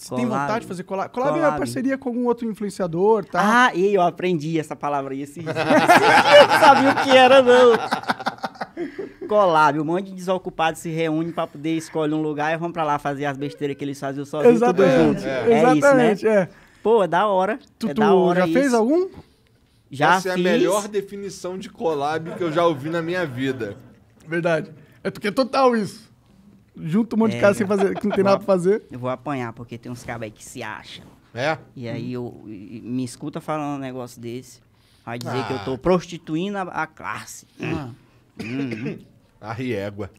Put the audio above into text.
Você tem vontade de fazer collab? Collab, collab. é uma parceria com algum outro influenciador, tá? Ah, e eu aprendi essa palavra aí esses dias. eu não sabia o que era, não. Collab, um monte de desocupados se reúne pra poder escolher um lugar e vão pra lá fazer as besteiras que eles faziam sozinhos, Exatamente, tudo junto. É, é isso, né? É. Pô, é da hora. Tu, é da hora já isso. fez algum? Já Essa fiz. é a melhor definição de collab que eu já ouvi na minha vida. Verdade. É porque é total isso junto um monte é, de cara é, sem fazer, que não tem nada pra fazer. Eu vou apanhar, porque tem uns cabos aí que se acham. É? E aí eu, e, me escuta falando um negócio desse. Vai dizer ah. que eu ah. tô prostituindo a, a classe. Ah. Hum. hum. A riégua.